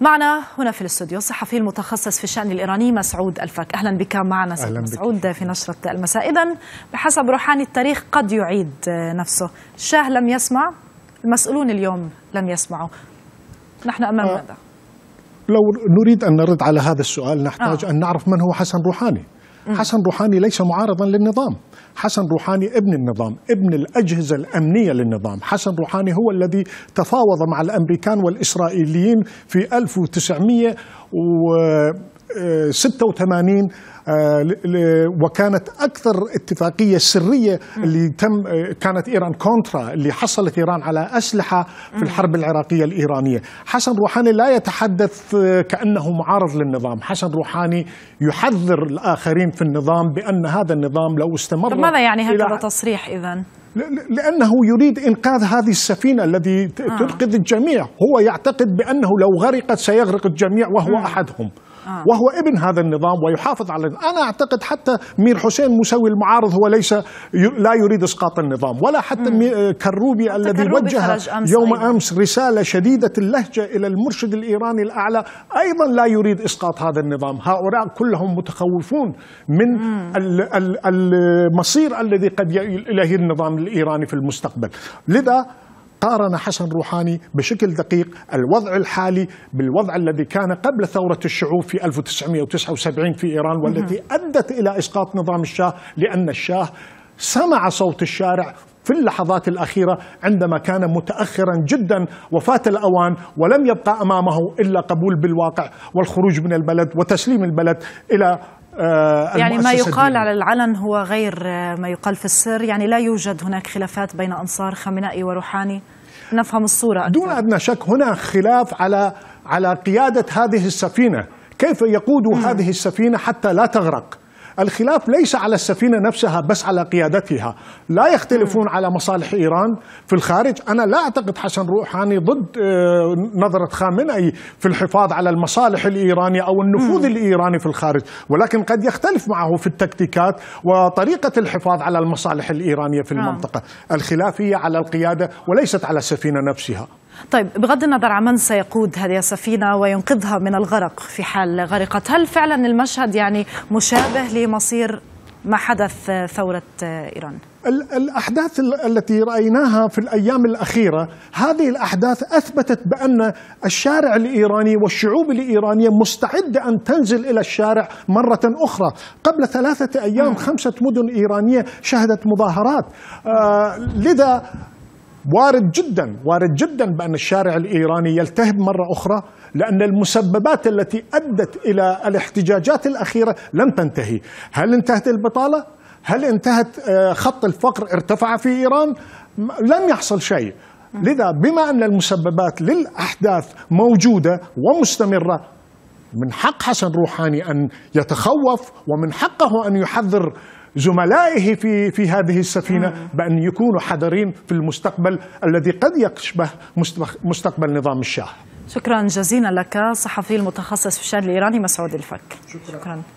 معنا هنا في الاستوديو الصحفي المتخصص في الشأن الإيراني مسعود الفك أهلا بك معنا سيد مسعود في نشرة المساء إذا بحسب روحاني التاريخ قد يعيد نفسه الشاه لم يسمع المسؤولون اليوم لم يسمعوا نحن أمام آه. ماذا؟ لو نريد أن نرد على هذا السؤال نحتاج آه. أن نعرف من هو حسن روحاني حسن روحاني ليس معارضا للنظام حسن روحاني ابن النظام ابن الأجهزة الأمنية للنظام حسن روحاني هو الذي تفاوض مع الأمريكان والإسرائيليين في 1900 و 86 آه، وكانت اكثر اتفاقيه سريه اللي تم آه، كانت ايران كونترا اللي حصلت ايران على اسلحه في الحرب العراقيه الايرانيه، حسن روحاني لا يتحدث آه، كانه معارض للنظام، حسن روحاني يحذر الاخرين في النظام بان هذا النظام لو استمر ماذا يعني هكذا تصريح اذا؟ لأنه يريد إنقاذ هذه السفينة التي تنقذ الجميع هو يعتقد بأنه لو غرقت سيغرق الجميع وهو أحدهم آه. وهو ابن هذا النظام ويحافظ على أنا أعتقد حتى مير حسين مسوي المعارض هو ليس لا يريد إسقاط النظام ولا حتى مم. آه، كروبي الذي وجه أمس يوم أيضاً. أمس رسالة شديدة اللهجة إلى المرشد الإيراني الأعلى أيضا لا يريد إسقاط هذا النظام هؤلاء كلهم متخوفون من المصير الذي قد يأتي إليه النظام الإيراني في المستقبل لذا قارن حسن روحاني بشكل دقيق الوضع الحالي بالوضع الذي كان قبل ثورة الشعوب في 1979 في إيران والتي أدت إلى إسقاط نظام الشاه لأن الشاه سمع صوت الشارع في اللحظات الأخيرة عندما كان متأخرا جدا وفات الأوان ولم يبقى أمامه إلا قبول بالواقع والخروج من البلد وتسليم البلد إلى آه، يعني ما يقال على العلن هو غير آه، ما يقال في السر يعني لا يوجد هناك خلافات بين أنصار خامنائي وروحاني نفهم الصورة أكثر. دون أدنى شك هنا خلاف على على قيادة هذه السفينة كيف يقود هذه السفينة حتى لا تغرق الخلاف ليس على السفينة نفسها بس على قيادتها لا يختلفون على مصالح إيران في الخارج أنا لا أعتقد حسن روحاني ضد آه، نظرة خامنئي في الحفاظ على المصالح الإيرانية أو النفوذ الإيراني في الخارج ولكن قد يختلف معه في التكتيكات وطريقة الحفاظ على المصالح الإيرانية في نعم. المنطقة الخلافية على القيادة وليست على السفينة نفسها طيب بغض النظر عن من سيقود هذه السفينة وينقذها من الغرق في حال غرقت هل فعلا المشهد يعني مشابه لمصير ما حدث ثورة إيران؟ الأحداث التي رأيناها في الأيام الأخيرة هذه الأحداث أثبتت بأن الشارع الإيراني والشعوب الإيرانية مستعدة أن تنزل إلى الشارع مرة أخرى قبل ثلاثة أيام خمسة مدن إيرانية شهدت مظاهرات آه، لذا وارد جدا وارد جدا بأن الشارع الإيراني يلتهب مرة أخرى لأن المسببات التي أدت إلى الاحتجاجات الأخيرة لم تنتهي هل انتهت البطالة؟ هل انتهت آه، خط الفقر ارتفع في إيران؟ لم يحصل شيء لذا بما أن المسببات للأحداث موجودة ومستمرة من حق حسن روحاني أن يتخوف ومن حقه أن يحذر زملائه في في هذه السفينه بان يكونوا حذرين في المستقبل الذي قد يشبه مستقبل نظام الشاه. شكرا جزيلا لك صحفي المتخصص في الشان الايراني مسعود الفك. شكرا. شكرا.